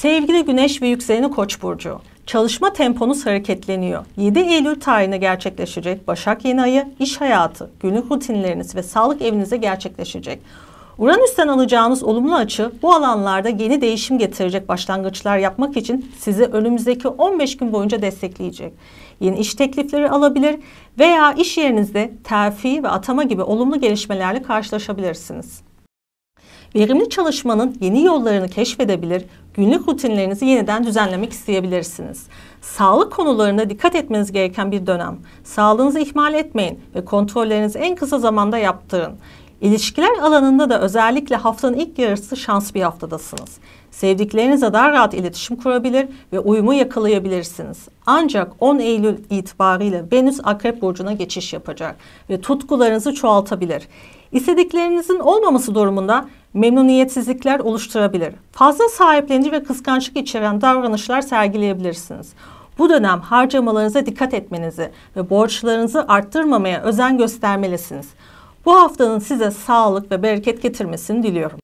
Sevgili Güneş ve yükseleni Koç burcu. Çalışma temponuz hareketleniyor. 7 Eylül tarihinde gerçekleşecek Başak Yeni Ayı iş hayatı, günlük rutinleriniz ve sağlık evinizde gerçekleşecek. Uranüs'ten alacağınız olumlu açı bu alanlarda yeni değişim getirecek başlangıçlar yapmak için sizi önümüzdeki 15 gün boyunca destekleyecek. Yeni iş teklifleri alabilir veya iş yerinizde terfi ve atama gibi olumlu gelişmelerle karşılaşabilirsiniz. Verimli çalışmanın yeni yollarını keşfedebilir, günlük rutinlerinizi yeniden düzenlemek isteyebilirsiniz. Sağlık konularında dikkat etmeniz gereken bir dönem. Sağlığınızı ihmal etmeyin ve kontrollerinizi en kısa zamanda yaptırın. İlişkiler alanında da özellikle haftanın ilk yarısı şans bir haftadasınız. Sevdiklerinizle daha rahat iletişim kurabilir ve uyumu yakalayabilirsiniz. Ancak 10 Eylül itibariyle Venüs Akrep Burcu'na geçiş yapacak ve tutkularınızı çoğaltabilir. İstediklerinizin olmaması durumunda memnuniyetsizlikler oluşturabilir. Fazla sahiplenici ve kıskançlık içeren davranışlar sergileyebilirsiniz. Bu dönem harcamalarınıza dikkat etmenizi ve borçlarınızı arttırmamaya özen göstermelisiniz. Bu haftanın size sağlık ve bereket getirmesini diliyorum.